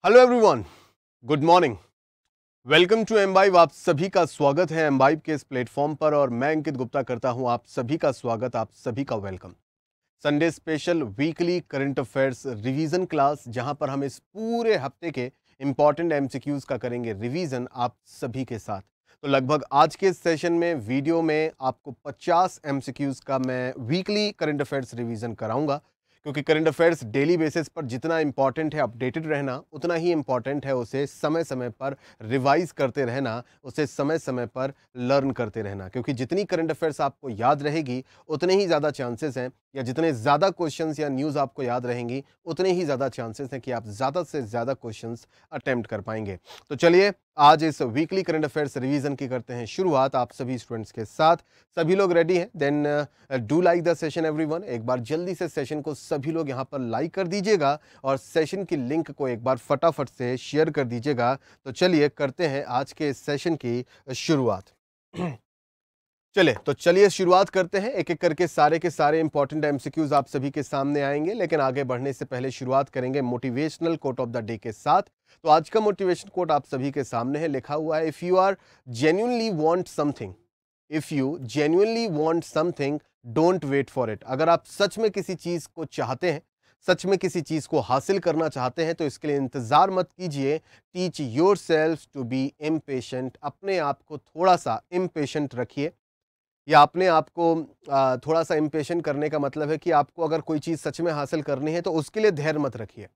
Hello everyone, good morning. Welcome to M vibe आप सभी का स्वागत है एम बाइव के इस प्लेटफॉर्म पर और मैं अंकित गुप्ता करता हूं आप सभी का स्वागत आप सभी का welcome Sunday special weekly current affairs revision class जहां पर हम इस पूरे हफ्ते के इम्पॉर्टेंट एमसीक्यूज का करेंगे रिवीजन आप सभी के साथ तो लगभग आज के सेशन में वीडियो में आपको 50 एमसीक्यूज का मैं वीकली करंट अफेयर्स रिवीजन कराऊंगा क्योंकि करंट अफेयर्स डेली बेसिस पर जितना इम्पॉर्टेंट है अपडेटेड रहना उतना ही इम्पॉर्टेंट है उसे समय समय पर रिवाइज करते रहना उसे समय समय पर लर्न करते रहना क्योंकि जितनी करंट अफेयर्स आपको याद रहेगी उतने ही ज़्यादा चांसेस हैं या जितने ज़्यादा क्वेश्चन या न्यूज़ आपको याद रहेंगी उतने ही ज़्यादा चांसेस हैं कि आप ज़्यादा से ज़्यादा क्वेश्चन अटैम्प्ट कर पाएंगे तो चलिए आज इस वीकली करंट अफेयर्स रिविजन की करते हैं शुरुआत आप सभी स्टूडेंट्स के साथ सभी लोग रेडी हैं then do like the session every एक बार जल्दी से सेशन को सभी लोग यहाँ पर लाइक कर दीजिएगा और सेशन की लिंक को एक बार फटाफट से शेयर कर दीजिएगा तो चलिए करते हैं आज के सेशन की शुरुआत चले तो चलिए शुरुआत करते हैं एक एक करके सारे के सारे इंपॉर्टेंट एमसीक्यूज आप सभी के सामने आएंगे लेकिन आगे बढ़ने से पहले शुरुआत करेंगे motivational quote of the day के साथ तो आज का मोटिवेशन कोट आप सभी के सामने है लिखा हुआ है if you are genuinely want something if you genuinely want something don't wait for it अगर आप सच में किसी चीज़ को चाहते हैं सच में किसी चीज़ को हासिल करना चाहते हैं तो इसके लिए इंतज़ार मत कीजिए teach yourself to be impatient अपने आप को थोड़ा सा इमपेश रखिए या अपने आप को थोड़ा सा इमपेश करने का मतलब है कि आपको अगर कोई चीज़ सच में हासिल करनी है तो उसके लिए धैर्य मत रखिए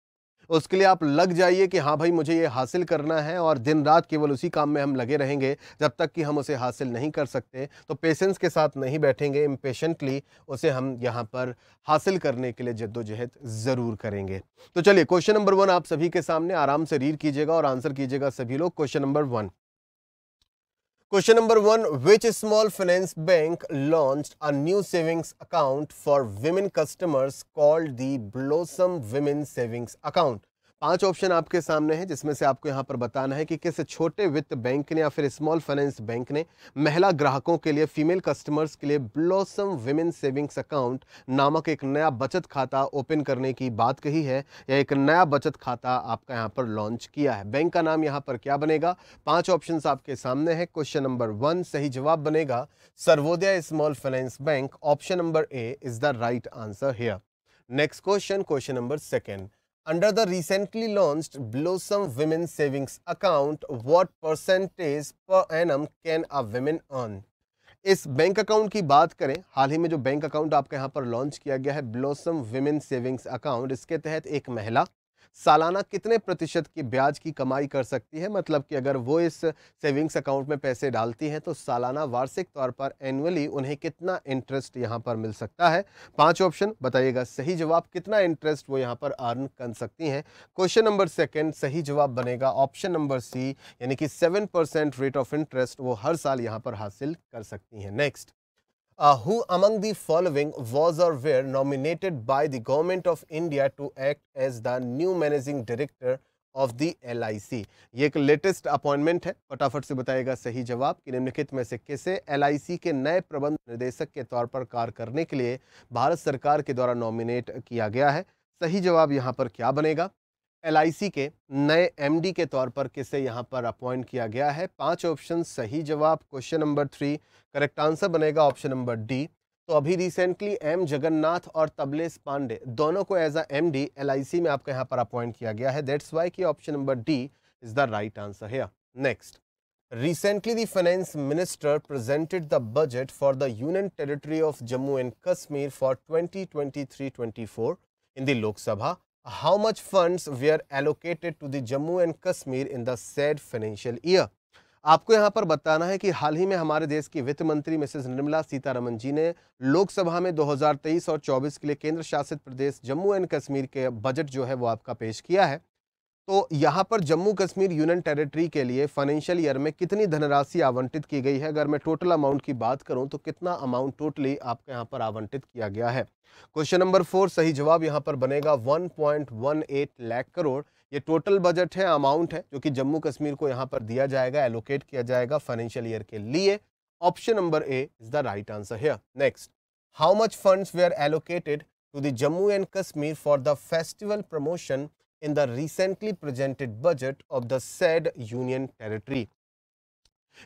उसके लिए आप लग जाइए कि हाँ भाई मुझे ये हासिल करना है और दिन रात केवल उसी काम में हम लगे रहेंगे जब तक कि हम उसे हासिल नहीं कर सकते तो पेशेंस के साथ नहीं बैठेंगे इम्पेशेंटली उसे हम यहाँ पर हासिल करने के लिए जद्दोजहद ज़रूर करेंगे तो चलिए क्वेश्चन नंबर वन आप सभी के सामने आराम से रीड कीजिएगा और आंसर कीजिएगा सभी लोग question number one Question number one, which small finance bank launched a new savings account for women customers called the Blossom Women Savings Account? पांच ऑप्शन आपके सामने हैं जिसमें से आपको यहां पर बताना है कि किस छोटे वित्त बैंक ने या फिर स्मॉल फाइनेंस बैंक ने महिला ग्राहकों के लिए फीमेल कस्टमर्स के लिए ब्लॉसम विमेन सेविंग्स अकाउंट नामक एक नया बचत खाता ओपन करने की बात कही है या एक नया बचत खाता आपका यहाँ पर लॉन्च किया है बैंक का नाम यहाँ पर क्या बनेगा पाँच ऑप्शन आपके सामने है क्वेश्चन नंबर वन सही जवाब बनेगा Suryoday small finance bank option number A is the right answer here next question question number second Under the recently launched Blossom Women Savings Account, what percentage per annum can a women earn? इस bank account की बात करें हाल ही में जो bank account आपके यहाँ पर लॉन्च किया गया है ब्लॉसम विमेन सेविंग्स अकाउंट इसके तहत एक महिला सालाना कितने प्रतिशत की ब्याज की कमाई कर सकती है मतलब कि अगर वो इस सेविंग्स अकाउंट में पैसे डालती हैं तो सालाना वार्षिक तौर पर एनुअली उन्हें कितना इंटरेस्ट यहाँ पर मिल सकता है पाँच ऑप्शन बताइएगा सही जवाब कितना इंटरेस्ट वो यहाँ पर अर्न कर सकती हैं क्वेश्चन नंबर सेकेंड सही जवाब बनेगा ऑप्शन नंबर सी यानी कि सेवन रेट ऑफ इंटरेस्ट वो हर साल यहाँ पर हासिल कर सकती हैं next Uh, who among the following was or were nominated by the government of India to act as the new managing director of the L I C ये एक लेटेस्ट अपॉइंटमेंट है फटाफट से बताएगा सही जवाब कि निम्नलिखित में से किसे एल आई सी के नए प्रबंध निर्देशक के तौर पर कार्य करने के लिए भारत सरकार के द्वारा नॉमिनेट किया गया है सही जवाब यहाँ पर क्या बनेगा एल के नए एमडी के तौर पर किसे यहाँ पर अपॉइंट किया गया है पांच ऑप्शन सही जवाब question number three correct answer बनेगा ऑप्शन नंबर डी तो अभी रिसेंटली एम जगन्नाथ और तबलेस पांडे दोनों को एज अ एम डी में आपको यहाँ पर अपॉइंट किया गया है दैट्स वाई की option number D is the right answer है next Recently, the finance minister presented the budget for the Union Territory of Jammu and Kashmir for 2023-24 in the Lok Sabha. how much funds were allocated to the Jammu and Kashmir in the said financial year. आपको यहाँ पर बताना है कि हाल ही में हमारे देश की वित्त मंत्री मिसेज निर्मला सीतारमन जी ने लोकसभा में 2023 और 24 के लिए केंद्र शासित प्रदेश जम्मू एंड कश्मीर के बजट जो है वो आपका पेश किया है तो यहाँ पर जम्मू कश्मीर यूनियन टेरिटरी के लिए फाइनेंशियल ईयर में कितनी धनराशि आवंटित की गई है अगर मैं टोटल अमाउंट की बात करूँ तो कितना अमाउंट टोटली आपके यहाँ पर आवंटित किया गया है क्वेश्चन नंबर फोर सही जवाब यहाँ पर बनेगा 1.18 लाख करोड़ ये टोटल बजट है अमाउंट है जो कि जम्मू कश्मीर को यहाँ पर दिया जाएगा एलोकेट किया जाएगा फाइनेंशियल ईयर के लिए option number A is the right answer है next how much fund allocated to the Jammu and Kashmir for the festival promotion in the recently presented budget of the said union territory.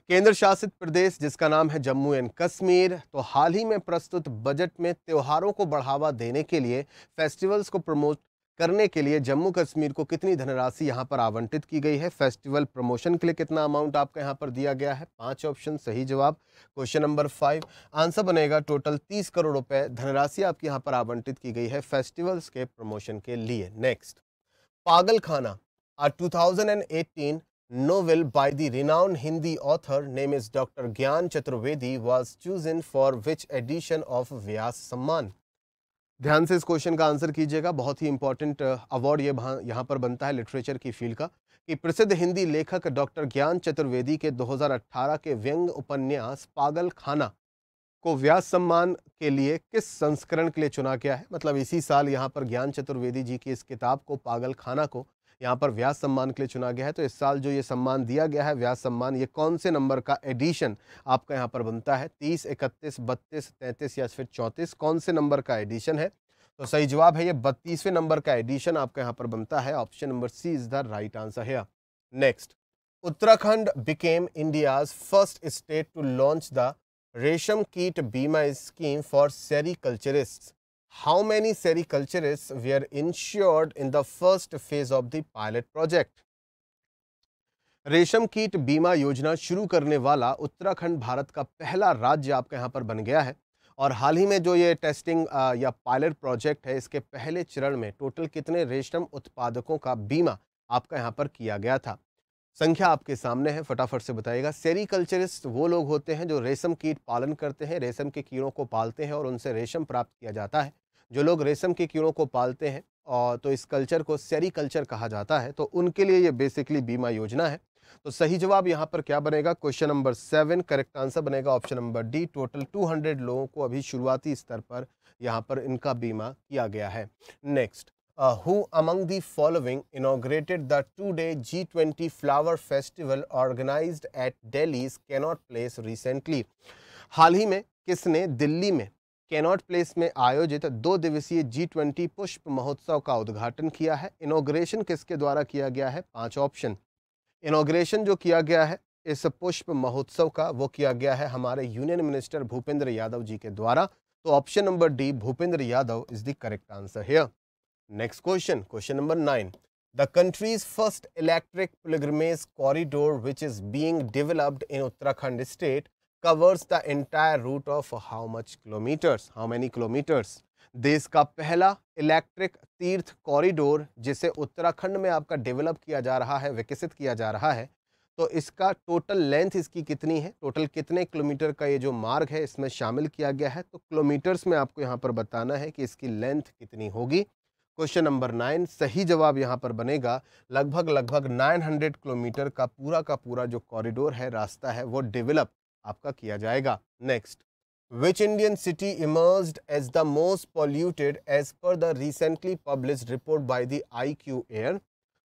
केंद्र शासित प्रदेश जिसका नाम है Jammu and Kashmir तो हाल ही में प्रस्तुत बजट में त्योहारों को बढ़ावा देने के लिए फेस्टिवल्स को प्रमोट करने के लिए जम्मू कश्मीर को कितनी धनराशि यहां पर आवंटित की गई है फेस्टिवल प्रमोशन के लिए कितना अमाउंट आपका यहाँ पर दिया गया है पांच ऑप्शन सही जवाब क्वेश्चन नंबर फाइव आंसर बनेगा टोटल तीस करोड़ रुपए धनराशि आपकी यहाँ पर आवंटित की गई है फेस्टिवल्स के प्रमोशन के लिए next Paagalkhana a 2018 novel by the renown Hindi author name is doctor Gyan Chaturvedi was chosen for which edition of Vyas Samman ध्यान से इस क्वेश्चन का आंसर कीजिएगा बहुत ही इंपॉर्टेंट अवार्ड uh, ये यहाँ पर बनता है लिटरेचर की फील्ड का कि प्रसिद्ध हिंदी लेखक डॉक्टर ज्ञान चतुर्वेदी के 2018 के व्यंग उपन्यास पागल खाना को व्यास सम्मान के लिए किस संस्करण के लिए चुना गया है मतलब इसी साल यहाँ पर ज्ञान चतुर्वेदी जी की इस किताब को पागल खाना को यहाँ पर व्यास सम्मान के लिए चुना गया है तो इस साल जो ये सम्मान दिया गया है व्यास सम्मान ये कौन से नंबर का एडिशन आपका यहाँ पर बनता है तीस इकतीस बत्तीस तैंतीस या फिर चौंतीस कौन से नंबर का एडिशन है तो सही जवाब है ये बत्तीसवें नंबर का एडिशन आपका यहाँ पर बनता है option number C is the right answer है next Uttarakhand became India's first state to launch the Resham Keet Bima scheme for sericulturists. How many we are insured in the first phase of the pilot project Resham Keet बीमा योजना शुरू करने वाला उत्तराखंड भारत का पहला राज्य आपका यहाँ पर बन गया है और हाल ही में जो ये टेस्टिंग या पायलट प्रोजेक्ट है इसके पहले चरण में टोटल कितने रेशम उत्पादकों का बीमा आपका यहाँ पर किया गया था संख्या आपके सामने है फटाफट से बताइएगा सेरिकल्चरिस्ट वो लोग होते हैं जो रेशम कीट पालन करते हैं रेशम के कीड़ों को पालते हैं और उनसे रेशम प्राप्त किया जाता है जो लोग रेशम के कीड़ों को पालते हैं और तो इस कल्चर को सेरिकल्चर कहा जाता है तो उनके लिए ये बेसिकली बीमा योजना है तो सही जवाब यहाँ पर क्या बनेगा question number seven correct answer बनेगा option number D total two लोगों को अभी शुरुआती स्तर पर यहाँ पर इनका बीमा किया गया है next uh, who among the following inaugurated the two-day G20 Flower Festival organized at Delhi's Cannot Place recently? हाल ही में किसने दिल्ली में कैनॉट प्लेस में आयोजित दो दिवसीय जी ट्वेंटी पुष्प महोत्सव का उद्घाटन किया है इनोग्रेशन किसके द्वारा किया गया है पांच ऑप्शन इनोग्रेशन जो किया गया है इस पुष्प महोत्सव का वो किया गया है हमारे यूनियन मिनिस्टर भूपेंद्र यादव जी के द्वारा तो option number D Bhupender Yadav is the correct answer here next question question number nine the country's first electric pilgrimage corridor which is being developed in Uttarakhand state covers the entire route of how much kilometers how many kilometers देश का पहला electric तीर्थ corridor जिसे उत्तराखंड में आपका develop किया जा रहा है विकसित किया जा रहा है तो इसका टोटल लेंथ इसकी कितनी है टोटल कितने किलोमीटर का ये जो मार्ग है इसमें शामिल किया गया है तो किलोमीटर्स में आपको यहाँ पर बताना है कि इसकी लेंथ कितनी होगी क्वेश्चन नंबर नाइन सही जवाब यहाँ पर बनेगा लगभग लगभग 900 किलोमीटर का पूरा का पूरा जो कॉरिडोर है रास्ता है वो डेवलप आपका किया जाएगा next which Indian city emerge as the most polluted as per the recently publish report by the I Q Air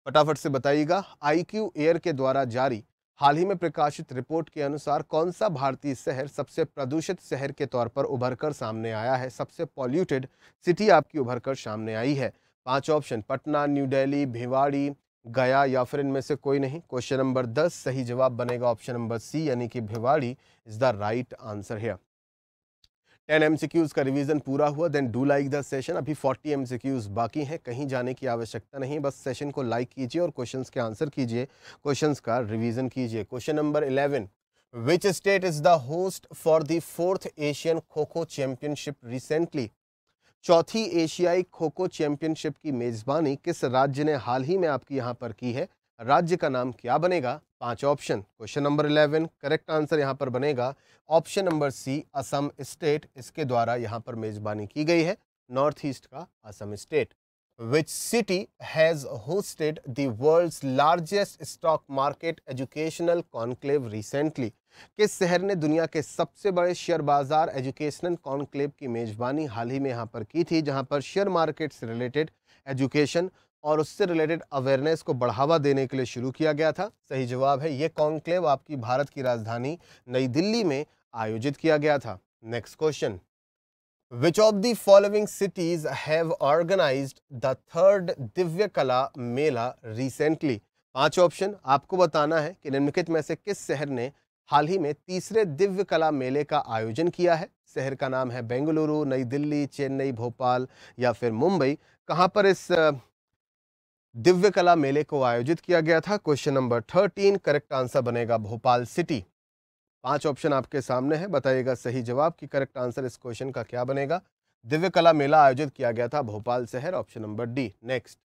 फटाफट से बताइएगा आई क्यू एयर के द्वारा जारी हाल ही में प्रकाशित रिपोर्ट के अनुसार कौन सा भारतीय शहर सबसे प्रदूषित शहर के तौर पर उभर कर सामने आया है सबसे पॉल्यूटेड सिटी आपकी उभर कर सामने आई है पांच ऑप्शन पटना न्यू दिल्ली भिवाड़ी गया या फिर इनमें से कोई नहीं क्वेश्चन नंबर दस सही जवाब बनेगा ऑप्शन नंबर सी यानी कि Bhiwadi is the right answer है टेन एम का रिवीजन पूरा हुआ then do like the session अभी फोर्टी एम बाकी हैं कहीं जाने की आवश्यकता नहीं बस सेशन को लाइक कीजिए और क्वेश्चन के आंसर कीजिए क्वेश्चन का रिविजन कीजिए question number eleven which state is the host for the fourth Asian kho kho championship recently चौथी एशियाई खो खो चैंपियनशिप की मेज़बानी किस राज्य ने हाल ही में आपकी यहाँ पर की है राज्य का नाम क्या बनेगा पांच option question number eleven correct answer यहाँ पर बनेगा option number C Assam state इसके द्वारा यहाँ पर मेजबानी की गई है नॉर्थ ईस्ट का Assam state which city has hosted the world's largest stock market educational conclave recently किस शहर ने दुनिया के सबसे बड़े शेयर बाजार एजुकेशनल कॉन्क्लेव की मेजबानी हाल ही में यहाँ पर की थी जहाँ पर शेयर मार्केट से रिलेटेड एजुकेशन और उससे रिलेटेड अवेयरनेस को बढ़ावा देने के लिए शुरू किया गया था सही जवाब है ये कॉन्क्लेव आपकी भारत की राजधानी नई दिल्ली में आयोजित किया गया था next question which of the following cities have organize the third Divya Kala Mela recently पांच ऑप्शन आपको बताना है कि निम्नलिखित में से किस शहर ने हाल ही में तीसरे दिव्य कला मेले का आयोजन किया है शहर का नाम है बेंगलुरु नई दिल्ली चेन्नई भोपाल या फिर मुंबई कहाँ पर इस दिव्य कला मेले को आयोजित किया गया था question number thirteen correct answer बनेगा भोपाल सिटी पांच ऑप्शन आपके सामने है बताइएगा सही जवाब कि करेक्ट आंसर इस क्वेश्चन का क्या बनेगा दिव्य कला मेला आयोजित किया गया था भोपाल शहर option number D next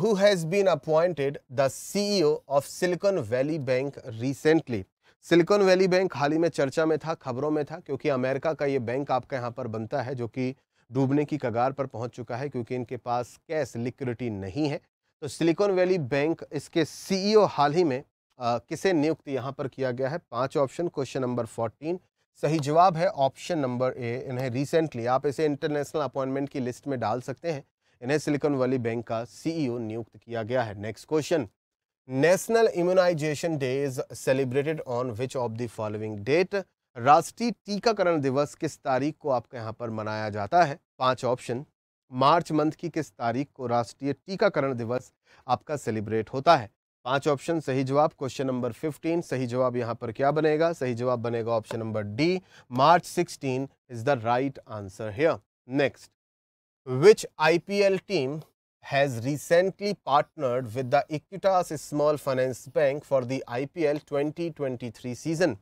who has been appointed the CEO of Silicon Valley Bank recently Silicon Valley Bank हाल ही में चर्चा में था खबरों में था क्योंकि अमेरिका का ये बैंक आपका यहाँ पर बनता है जो कि डूबने की कगार पर पहुंच चुका है क्योंकि इनके पास कैश लिक्विडिटी नहीं है तो सिलिकॉन वैली बैंक इसके सीईओ e हाल ही में आ, किसे नियुक्त यहां पर किया गया है पांच ऑप्शन क्वेश्चन नंबर फोर्टीन सही जवाब है ऑप्शन नंबर ए इन्हें रिसेंटली आप इसे इंटरनेशनल अपॉइंटमेंट की लिस्ट में डाल सकते हैं इन्हें सिलिकॉन वैली बैंक का सीईओ e नियुक्त किया गया है next question national immunisation day is celebrated on which of the following date राष्ट्रीय टीकाकरण दिवस किस तारीख को आपके यहाँ पर मनाया जाता है पांच ऑप्शन मार्च मंथ की किस तारीख को राष्ट्रीय टीकाकरण दिवस आपका सेलिब्रेट होता है पांच ऑप्शन सही जवाब क्वेश्चन नंबर 15 सही जवाब यहाँ पर क्या बनेगा सही जवाब बनेगा option number D March 16 is the right answer here next which IPL team the recently small finance bank for the I P L twenty twenty 2023 season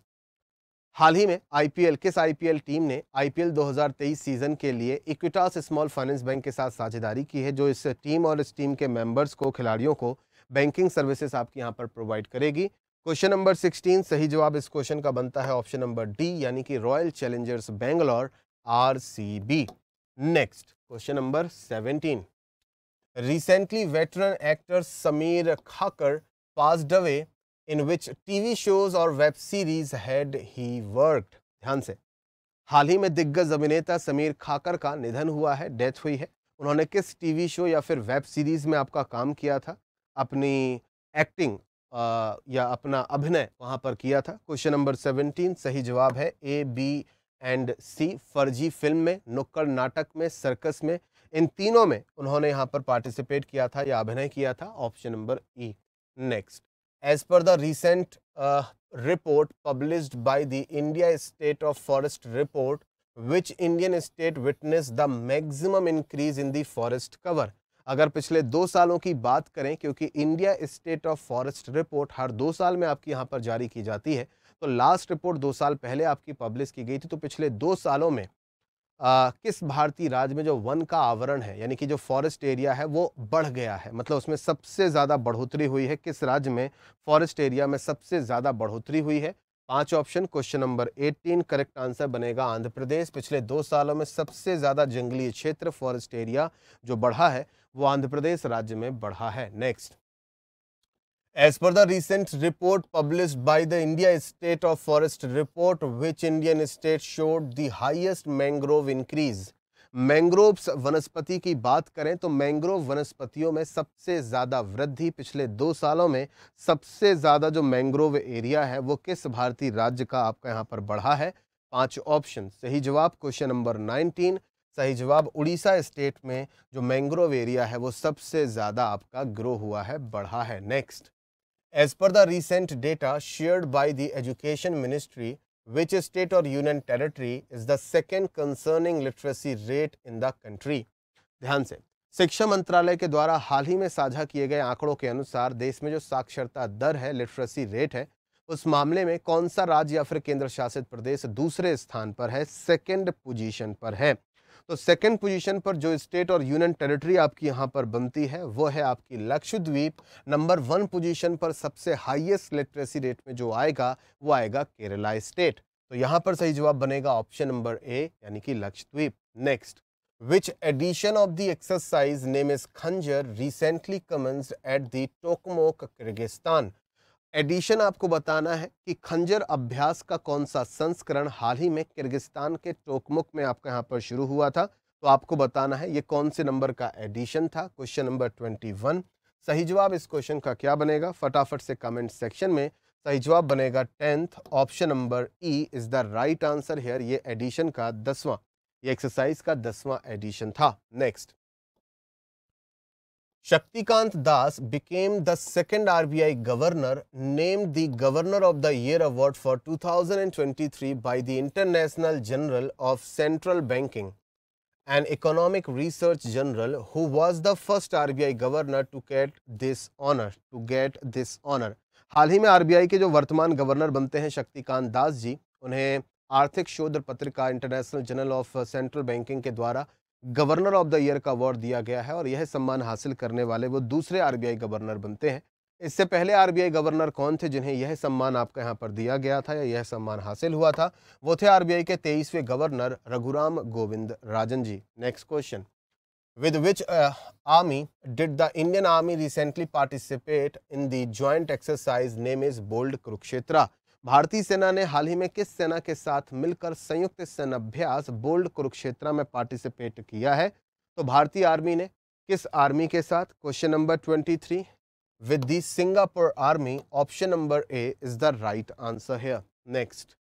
हाल ही में आईपीएल किस आईपीएल टीम ने आईपीएल 2023 सीजन के लिए Equitas small finance bank के साथ साझेदारी की है जो इस टीम और इस टीम के मेंबर्स को खिलाड़ियों को बैंकिंग सर्विसेज आपके यहाँ पर प्रोवाइड करेगी क्वेश्चन नंबर 16 सही जवाब इस क्वेश्चन का बनता है ऑप्शन नंबर डी यानी कि रॉयल चैलेंजर्स बेंगलोर आर next question number seventeen recently veteran actor Sameer Khakhar passed away in which TV shows और web series had he work ध्यान से हाल ही में दिग्गज अभिनेता समीर खाकर का निधन हुआ है डेथ हुई है उन्होंने किस टीवी शो या फिर वेब सीरीज़ में आपका काम किया था अपनी एक्टिंग या अपना अभिनय वहाँ पर किया था क्वेश्चन नंबर सेवनटीन सही जवाब है ए बी एंड सी फर्जी फिल्म में नुक्कड़ नाटक में सर्कस में इन तीनों में उन्होंने यहाँ पर पार्टिसिपेट किया था या अभिनय किया था option number E next as per the recent uh, report published by the India State of Forest report, which Indian state witnessed the maximum increase in the forest cover. अगर पिछले दो सालों की बात करें क्योंकि India state of forest report हर दो साल में आपकी यहाँ पर जारी की जाती है तो लास्ट रिपोर्ट दो साल पहले आपकी पब्लिश की गई थी तो पिछले दो सालों में आ, किस भारतीय राज्य में जो वन का आवरण है यानी कि जो फॉरेस्ट एरिया है वो बढ़ गया है मतलब उसमें सबसे ज़्यादा बढ़ोतरी हुई है किस राज्य में फॉरेस्ट एरिया में सबसे ज़्यादा बढ़ोतरी हुई है पांच option question number eighteen correct answer बनेगा आंध्र प्रदेश पिछले दो सालों में सबसे ज़्यादा जंगली क्षेत्र फॉरेस्ट एरिया जो बढ़ा है वो आंध्र प्रदेश राज्य में बढ़ा है next As per the recent report published by the India State of Forest report, which Indian state showed the highest mangrove increase? Mangroves वनस्पति की बात करें तो मैंग्रोव वनस्पतियों में सबसे ज़्यादा वृद्धि पिछले दो सालों में सबसे ज़्यादा जो मैंग्रोव एरिया है वो किस भारतीय राज्य का आपका यहाँ पर बढ़ा है पांच ऑप्शन सही जवाब क्वेश्चन नंबर नाइनटीन सही जवाब उड़ीसा स्टेट में जो मैंग्रोव एरिया है वो सबसे ज़्यादा आपका ग्रो हुआ है बढ़ा है next As per the recent data shared by the Education Ministry, which state or union territory is the second concerning literacy rate in the country? ध्यान से शिक्षा मंत्रालय के द्वारा हाल ही में साझा किए गए आंकड़ों के अनुसार देश में जो साक्षरता दर है लिटरेसी रेट है उस मामले में कौन सा राज्य या फिर केंद्र शासित प्रदेश दूसरे स्थान पर है सेकंड पोजीशन पर है तो सेकंड पोजीशन पर जो स्टेट और यूनियन टेरिटरी आपकी यहाँ पर बनती है वो है आपकी लक्षद्वीप नंबर वन पोजीशन पर सबसे हाईएस्ट लिटरेसी रेट में जो आएगा वो आएगा केरला स्टेट तो यहाँ पर सही जवाब बनेगा ऑप्शन नंबर ए यानी कि Lakshadweep next which edition of the exercise name is Khanjar recently commenced at the Tokmok, edition आपको बताना है कि खंजर अभ्यास का कौन सा संस्करण हाल ही में किर्गिस्तान के टोकमुक में आपका यहाँ पर शुरू हुआ था तो आपको बताना है ये कौन से नंबर का एडिशन था क्वेश्चन नंबर ट्वेंटी वन सही जवाब इस क्वेश्चन का क्या बनेगा फटाफट से कमेंट सेक्शन में सही जवाब बनेगा tenth option number E is the right answer here ये एडिशन का दसवां ये एक्सरसाइज का दसवां एडिशन था next Shaktikanta Das became the second R B I governor name the governor of the year award for 2023 by the international journal of central banking and economic research journal who was the first R B I governor to get this honour to get this honour हाल ही में R B आई के जो वर्तमान governor बनते हैं शक्तिकांत दास जी उन्हें आर्थिक शोध पत्रिका international journal of central banking के द्वारा गवर्नर ऑफ द ईयर का अवार्ड दिया गया है और यह सम्मान हासिल करने वाले वो दूसरे आरबीआई गवर्नर बनते हैं इससे पहले आरबीआई गवर्नर कौन थे जिन्हें यह सम्मान आपके यहाँ पर दिया गया था या यह सम्मान हासिल हुआ था वो थे आरबीआई के तेईसवें governor Raghuram Govind Rajan ji next question with which army did the Indian army recently participate in the joint exercise name is bold Kurukshetra भारतीय सेना ने हाल ही में किस सेना के साथ मिलकर संयुक्त सेनाभ्यास बोल्ड कुरुक्षेत्र में पार्टिसिपेट किया है तो भारतीय आर्मी ने किस आर्मी के साथ question number twenty three with the Singapore army option number A is the right answer here next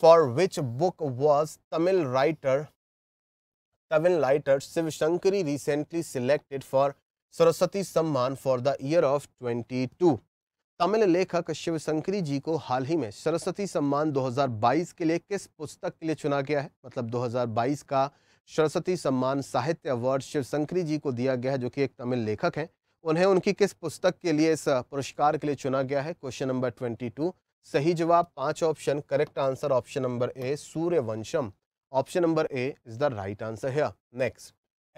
for which book was Tamil writer Tamil writer Sivasankari recently selected for Saraswati Samman for the year of twenty two Tamil लेखक शिवशंकरी जी को हाल ही में सरस्वती सम्मान 2022 के लिए किस पुस्तक के लिए चुना गया है मतलब 2022 का सरस्वती सम्मान साहित्य अवार्ड शिवशंकरी जी को दिया गया है जो कि एक तमिल लेखक हैं उन्हें उनकी किस पुस्तक के लिए इस पुरस्कार के लिए चुना गया है क्वेश्चन नंबर 22 सही जवाब पांच option correct answer option number A Surya option number A is the right answer है next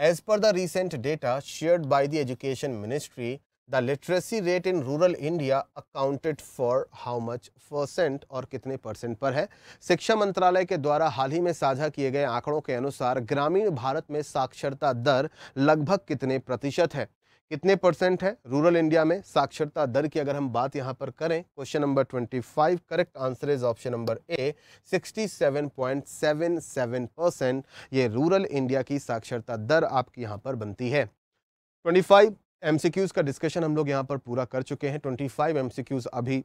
as per the recent data share by the education ministry the literacy rate in rural India accounted for how much percent और कितने percent पर है शिक्षा मंत्रालय के द्वारा हाल ही में साझा किए गए आंकड़ों के अनुसार ग्रामीण भारत में साक्षरता दर लगभग कितने प्रतिशत है कितने परसेंट है रूरल इंडिया में साक्षरता दर की अगर हम बात यहाँ पर करें question number twenty five correct answer is option number A sixty seven seven point seven percent ये रूरल इंडिया की साक्षरता दर आपकी यहाँ पर बनती है ट्वेंटी फाइव एम का डिस्कशन हम लोग यहाँ पर पूरा कर चुके हैं 25 एम अभी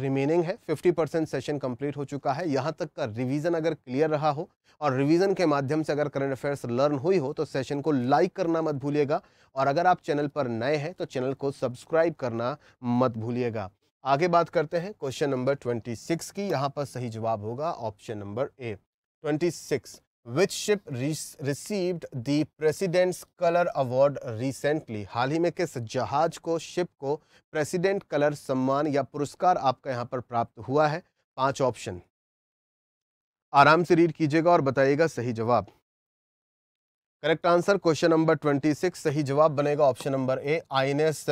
रिमेनिंग है 50 परसेंट सेशन कंप्लीट हो चुका है यहाँ तक का रिवीजन अगर क्लियर रहा हो और रिवीजन के माध्यम से अगर करंट अफेयर्स लर्न हुई हो तो सेशन को लाइक करना मत भूलिएगा और अगर आप चैनल पर नए हैं तो चैनल को सब्सक्राइब करना मत भूलिएगा आगे बात करते हैं क्वेश्चन नंबर ट्वेंटी की यहाँ पर सही जवाब होगा option number A six Which ship received the President's Colour Award recently? हाल ही में किस जहाज को शिप को प्रेसिडेंट कलर सम्मान या पुरस्कार आपका यहाँ पर प्राप्त हुआ है पांच ऑप्शन आराम से रीड कीजिएगा और बताइएगा सही जवाब correct answer question number twenty six सही जवाब बनेगा option number A I N S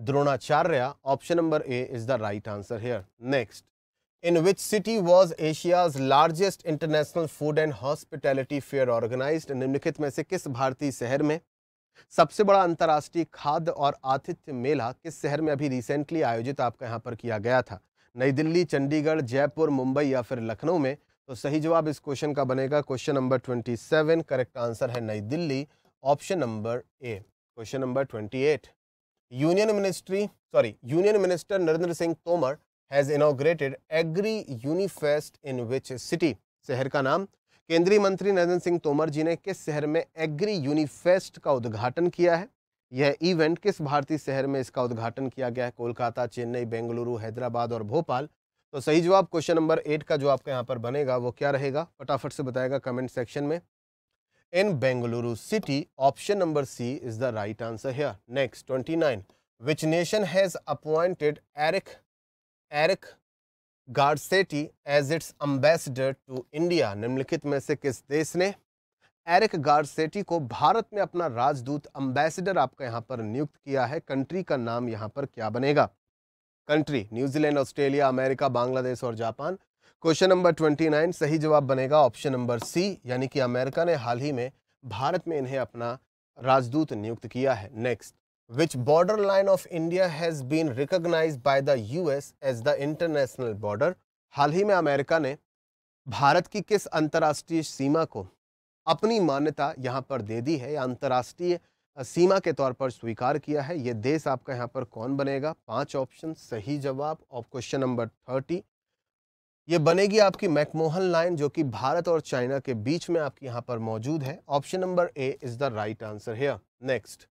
Dronacharya option number A is the right answer here next in which city was Asia's largest international food and hospitality fair organized? निम्नलिखित में से किस भारतीय शहर में सबसे बड़ा अंतर्राष्ट्रीय खाद्य और आतिथ्य मेला किस शहर में अभी रिसेंटली आयोजित आपका यहाँ पर किया गया था नई दिल्ली चंडीगढ़ जयपुर मुंबई या फिर लखनऊ में तो सही जवाब इस क्वेश्चन का बनेगा question number twenty seven correct answer है Nai Delhi option number A question number twenty eight union ministry sorry union minister Narendra Singh Tomar has inaugurated Agri Unifest in which city शहर का नाम केंद्रीय मंत्री नरेंद्र सिंह तोमर जी ने किस शहर में एग्री यूनिफेस्ट का उद्घाटन किया है यह इवेंट किस भारतीय शहर में इसका उद्घाटन किया गया है कोलकाता चेन्नई बेंगलुरु हैदराबाद और भोपाल तो सही जवाब क्वेश्चन नंबर एट का जो आपके यहाँ पर बनेगा वो क्या रहेगा फटाफट से बताएगा कमेंट सेक्शन में in Bengaluru city option number C is the right answer here next twenty nine which nation has appointed Eric Eric Garcetti as its ambassador to India निम्नलिखित में से किस देश ने एरिक गार्सेटी को भारत में अपना राजदूत अम्बेसडर आपका यहाँ पर नियुक्त किया है कंट्री का नाम यहाँ पर क्या बनेगा country New Zealand Australia America Bangladesh और Japan question number twenty nine सही जवाब बनेगा ऑप्शन नंबर सी यानी कि अमेरिका ने हाल ही में भारत में इन्हें अपना राजदूत नियुक्त किया है next which borderline of India has been recognized by the US as the international border. हाल ही में अमेरिका ने भारत की किस अंतर्राष्ट्रीय सीमा को अपनी मान्यता यहाँ पर दे दी है या अंतर्राष्ट्रीय सीमा के तौर पर स्वीकार किया है ये देश आपका यहाँ पर कौन बनेगा पांच ऑप्शन सही जवाब और क्वेश्चन नंबर थर्टी ये बनेगी आपकी मैकमोहन लाइन जो कि भारत और चाइना के बीच में आपकी यहाँ पर मौजूद है option number A is the right answer here next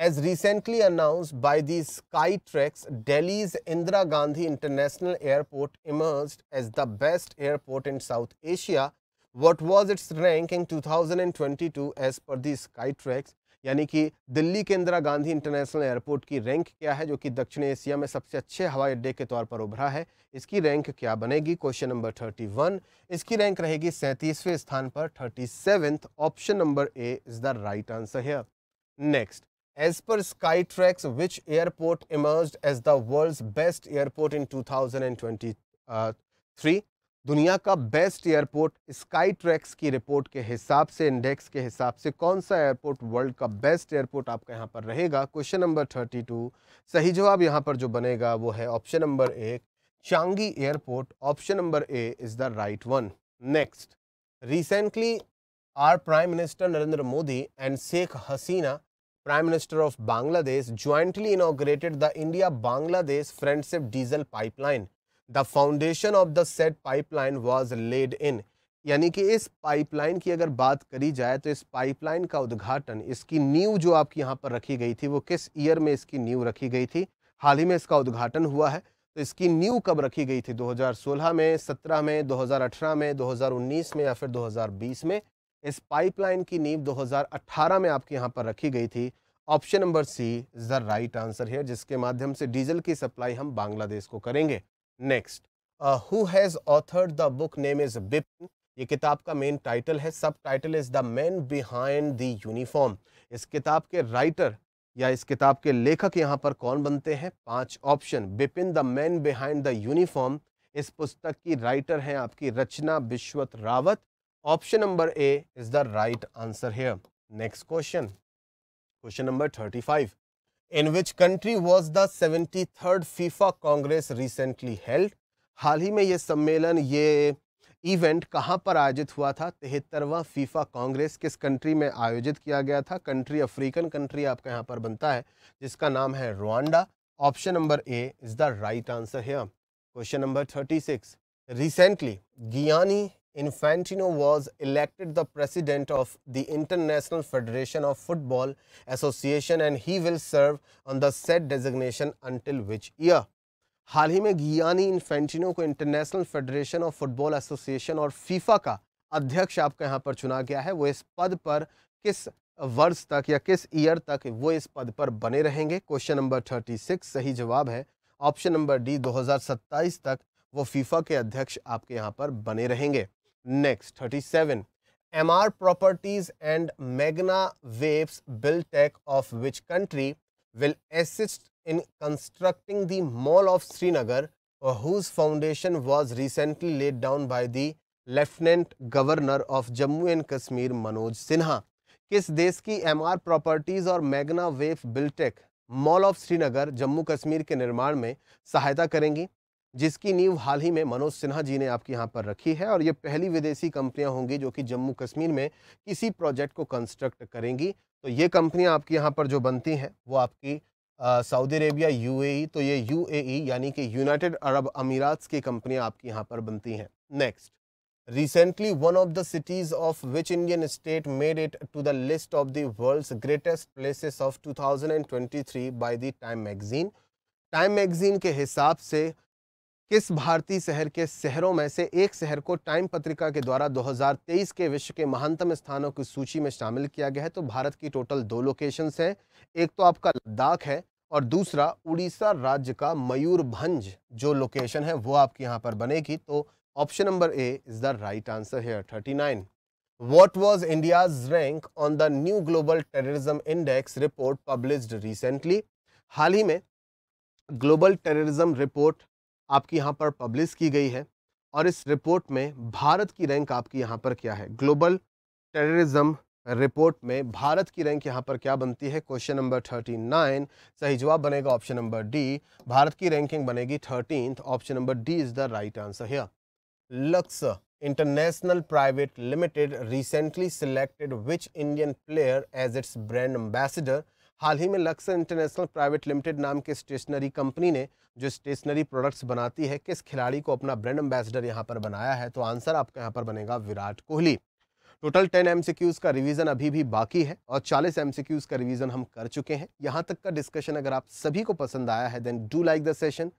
As recently announced by the Skytrex, Delhi's Indira Gandhi International Airport emerged as the best airport in South Asia. What was its rank in 2022 as per the Skytrex? यानी कि दिल्ली के Indira Gandhi international airport की rank क्या है जो कि दक्षिण Asia में सबसे अच्छे हवाई अड्डे के तौर पर उभरा है इसकी रैंक क्या बनेगी क्वेश्चन नंबर थर्टी वन इसकी रैंक रहेगी सैंतीसवें स्थान पर thirty seventh option number A is the right answer है next As per Skytrax, which airport emerged as the world's best airport in 2023? दुनिया का बेस्ट एयरपोर्ट स्काई ट्रैक्स की report के हिसाब से इंडेक्स के हिसाब से कौन सा एयरपोर्ट वर्ल्ड का बेस्ट एयरपोर्ट आपका यहाँ पर रहेगा क्वेश्चन नंबर थर्टी टू सही जवाब यहाँ पर जो बनेगा वो है ऑप्शन नंबर एक Changi airport option number A is the right one next recently our prime minister Narendra Modi and Sheikh Hasina Prime Minister of Bangladesh, jointly inaugurated the India-Bangladesh Friendship Diesel Pipeline. The foundation of the said pipeline was laid in. यानी कि इस pipeline की अगर बात करी जाए तो इस पाइपलाइन का उद्घाटन इसकी नींव जो आपकी यहाँ पर रखी गई थी वो किस ईयर में इसकी नींव रखी गई थी हाल ही में इसका उद्घाटन हुआ है तो इसकी नींव कब रखी गई थी 2016 में 17 में 2018 में 2019 में या फिर 2020 में इस पाइपलाइन की नींव 2018 में आपके यहाँ पर रखी गई थी option number C is the right answer है जिसके माध्यम से डीजल की सप्लाई हम बांग्लादेश को करेंगे next who has authored the book name is Bipin ये किताब का मेन टाइटल है subtitle is the man behind the uniform इस किताब के राइटर या इस किताब के लेखक यहाँ पर कौन बनते हैं पांच option Bipin the man behind the uniform इस पुस्तक की राइटर हैं आपकी Rachna Bisht Rawat option number A is the right answer here next question question number thirty five in which country was the seventy third FIFA congress recently held हाल ही में ये सम्मेलन ये इवेंट कहाँ पर आयोजित हुआ था तिहत्तरवा फीफा कांग्रेस किस कंट्री में आयोजित किया गया था कंट्री अफ्रीकन कंट्री आपका यहाँ पर बनता है जिसका नाम है Rwanda option number A is the right answer here question number thirty six recently Gianni Infantino was elected the president of the International Federation of Football Association and he will serve on the said designation until which year? हाल ही में Gianni Infantino को international federation of football association और FIFA का अध्यक्ष आपके यहाँ पर चुना गया है वो इस पद पर किस वर्ष तक या किस ईयर तक वो इस पद पर बने रहेंगे क्वेश्चन नंबर थर्टी सिक्स सही जवाब है ऑप्शन नंबर डी 2027 तक वो फीफा के अध्यक्ष आपके यहाँ पर बने रहेंगे next thirty seven Emaar properties and Magna waves Builtech of which country will assist in constructing the mall of Srinagar whose foundation was recently laid down by the lieutenant governor of Jammu and Kashmir Manoj Sinha किस देश की Emaar properties और Magna wave Builtech mall of Srinagar Jammu Kashmir के निर्माण में सहायता करेंगी जिसकी नींव हाल ही में मनोज सिन्हा जी ने आपके यहाँ पर रखी है और ये पहली विदेशी कंपनियाँ होंगी जो कि जम्मू कश्मीर में किसी प्रोजेक्ट को कंस्ट्रक्ट करेंगी तो ये कंपनियाँ आपके यहाँ पर जो बनती हैं वो आपकी सऊदी अरेबिया यूएई तो ये यूएई यानी कि यूनाइटेड अरब अमीरात की कंपनियाँ आपके यहाँ पर बनती हैं next recently one of the cities of which Indian state made it to the list of the world's greatest places of 2023 by the Time magazine Time magazine के हिसाब से किस भारतीय शहर के शहरों में से एक शहर को टाइम पत्रिका के द्वारा 2023 के विश्व के महानतम स्थानों की सूची में शामिल किया गया है तो भारत की टोटल दो लोकेशंस हैं एक तो आपका लद्दाख है और दूसरा उड़ीसा राज्य का मयूरभंज जो लोकेशन है वो आपके यहाँ पर बनेगी तो option number A is the right answer है thirty nine what was India's rank on the new global terrorism index report publish recently हाल ही में ग्लोबल टेररिज्म रिपोर्ट आपकी यहाँ पर पब्लिश की गई है और इस रिपोर्ट में भारत की रैंक आपकी यहाँ पर क्या है ग्लोबल टेररिज्म रिपोर्ट में भारत की रैंक यहाँ पर क्या बनती है क्वेश्चन नंबर थर्टी नाइन सही जवाब बनेगा ऑप्शन नंबर डी भारत की रैंकिंग बनेगी thirteen option number D is the right answer here Lux international private limited recently selected which Indian player as its brand ambassador हाल ही में लक्सर इंटरनेशनल प्राइवेट लिमिटेड नाम की स्टेशनरी कंपनी ने जो stationery products बनाती है किस खिलाड़ी को अपना ब्रांड एम्बेसडर यहाँ पर बनाया है तो आंसर आपका यहाँ पर बनेगा Virat Kohli total ten M का रिवीजन अभी भी बाकी है और चालीस एम का रिवीजन हम कर चुके हैं यहाँ तक का डिस्कशन अगर आप सभी को पसंद आया है then do like the session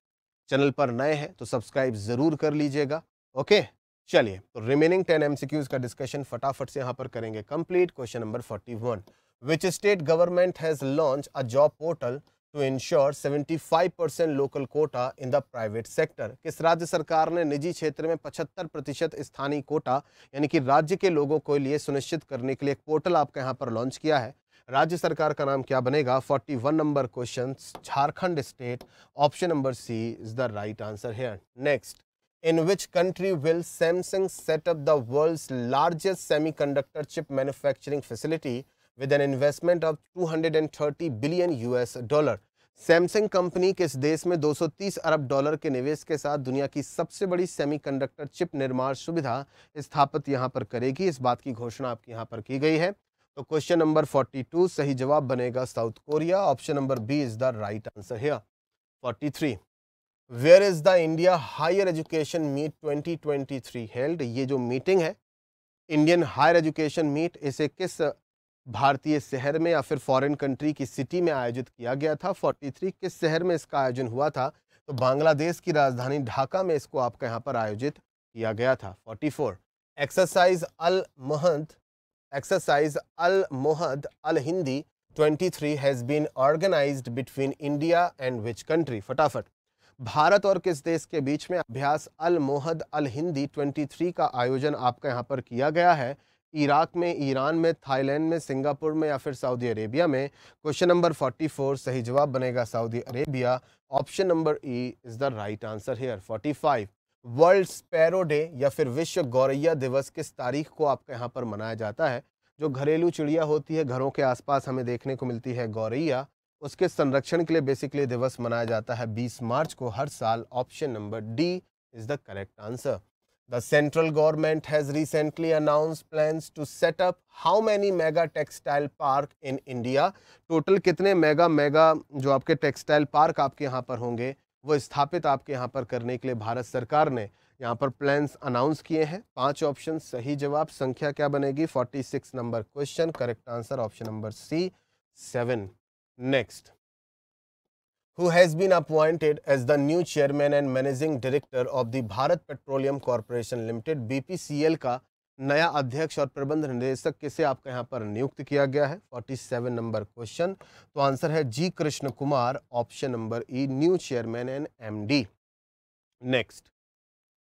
channel पर नए हैं तो सब्सक्राइब ज़रूर कर लीजिएगा ओके चलिए तो रिमेनिंग टेन एम का डिस्कशन फटाफट से यहाँ पर करेंगे complete question number forty one which state government has launched a job portal to ensure 75% local quota in the private sector. किस राज्य सरकार ने निजी क्षेत्र में 75 प्रतिशत स्थानीय कोटा यानी कि राज्य के लोगों के लिए सुनिश्चित करने के लिए एक पोर्टल आपके यहाँ पर लॉन्च किया है राज्य सरकार का नाम क्या बनेगा 41 number question Jharkhand state option number C is the right answer here next in which country will Samsung set up the world's largest semiconductor chip manufacturing facility with an investment of 230 billion US dollar Samsung company के इस देश में 230 अरब dollar के निवेश के साथ दुनिया की सबसे बड़ी सेमीकंडक्टर चिप निर्माण सुविधा स्थापित यहां पर करेगी इस बात की घोषणा आपकी यहां पर की गई है तो क्वेश्चन नंबर 42 सही जवाब बनेगा south Korea option number B is the right answer है 43 where is the India higher education meet 2023 held ये जो मीटिंग है इंडियन हायर एजुकेशन मीट इसे किस भारतीय शहर में या फिर फॉरेन कंट्री की सिटी में आयोजित किया गया था 43 किस शहर में इसका आयोजन हुआ था तो बांग्लादेश की राजधानी ढाका में इसको आपका यहाँ पर आयोजित किया गया था 44 exercise Al Mohed exercise Al Mohed Al Hindi 23 has been organised between India and which country फटाफट भारत और किस देश के बीच में अभ्यास अल मोहद अल हिंदी 23 का आयोजन आपका यहाँ पर किया गया है इराक में ईरान में थाईलैंड में सिंगापुर में या फिर सऊदी अरेबिया में क्वेश्चन नंबर 44 सही जवाब बनेगा Saudi Arabia option number E is the right answer here 45 world sparrow day या फिर विश्व गौरैया दिवस किस तारीख को आपके यहाँ पर मनाया जाता है जो घरेलू चिड़िया होती है घरों के आसपास हमें देखने को मिलती है गौरैया उसके संरक्षण के लिए बेसिकली दिवस मनाया जाता है 20 मार्च को हर साल option number D is the correct answer The central government has recently announced plans to set up how many mega textile park in India. Total कितने mega mega जो आपके textile park आपके यहाँ पर होंगे वो स्थापित आपके यहाँ पर करने के लिए भारत सरकार ने यहाँ पर प्लान्स अनाउंस किए हैं पांच ऑप्शन सही जवाब संख्या क्या बनेगी 46 number question correct answer option number C seven next who has been appointed as the new chairman and managing director of the Bharat Petroleum Corporation Limited BPCL का नया अध्यक्ष और प्रबंध निदेशक किसे आपका यहाँ पर नियुक्त किया गया है 47 नंबर क्वेश्चन तो आंसर है G Krishna Kumar option number E new chairman and MD next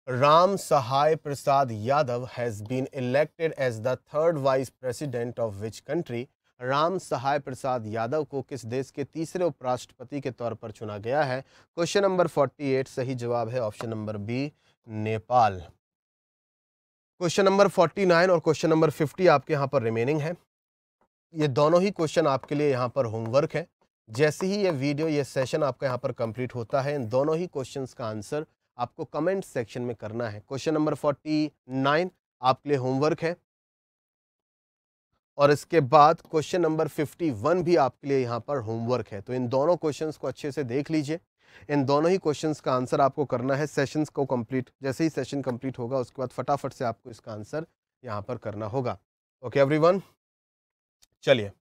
Ram Sahay Prasad Yadav has been elected as the third vice president of which country Ram Sahay Prasad Yadav को किस देश के तीसरे उपराष्ट्रपति के तौर पर चुना गया है क्वेश्चन नंबर 48 सही जवाब है option number B Nepal question number 49 और क्वेश्चन नंबर 50 आपके यहाँ पर रिमेनिंग है ये दोनों ही क्वेश्चन आपके लिए यहाँ पर होमवर्क है जैसे ही ये वीडियो ये सेशन आपका यहाँ पर कंप्लीट होता है इन दोनों ही क्वेश्चन का आंसर आपको कमेंट सेक्शन में करना है क्वेश्चन नंबर नाइन आपके लिए होमवर्क है और इसके बाद क्वेश्चन नंबर 51 भी आपके लिए यहाँ पर होमवर्क है तो इन दोनों क्वेश्चंस को अच्छे से देख लीजिए इन दोनों ही क्वेश्चंस का आंसर आपको करना है सेशंस को कंप्लीट जैसे ही सेशन कंप्लीट होगा उसके बाद फटाफट से आपको इसका आंसर यहाँ पर करना होगा ओके एवरीवन चलिए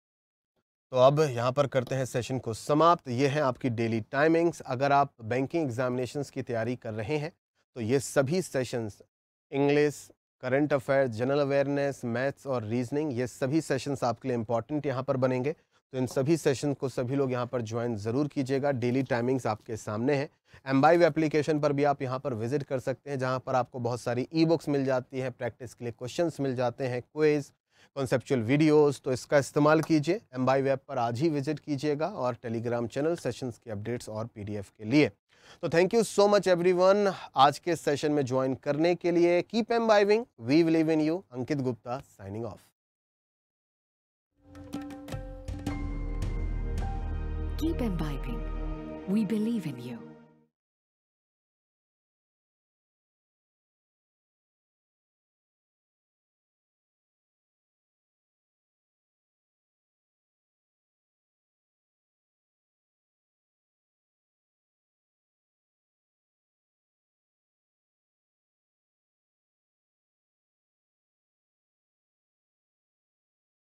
तो अब यहाँ पर करते हैं सेशन को समाप्त ये है आपकी डेली टाइमिंग्स अगर आप बैंकिंग एग्जामिनेशन की तैयारी कर रहे हैं तो ये सभी sessions English current affairs general awareness maths और रीजनिंग ये सभी सेशंस आपके लिए इंपॉर्टेंट यहाँ पर बनेंगे तो इन सभी सेशन को सभी लोग यहाँ पर ज्वाइन ज़रूर कीजिएगा डेली टाइमिंग्स आपके सामने हैं एम्बाइव एप्लीकेशन पर भी आप यहाँ पर विजिट कर सकते हैं जहाँ पर आपको बहुत सारी ई बुक्स मिल जाती हैं प्रैक्टिस के लिए क्वेश्चन मिल जाते हैं क्वेज़ कॉन्सेप्चुअल वीडियोस तो इसका इस्तेमाल कीजिए एम्बाई वेब पर आज ही विजिट कीजिएगा और टेलीग्राम चैनल सेशंस की अपडेट्स और पीडीएफ के लिए तो thank you so much everyone आज के सेशन में ज्वाइन करने के लिए keep imbibing we believe in you Ankit Gupta signing off Keep imbibing. We believe in you.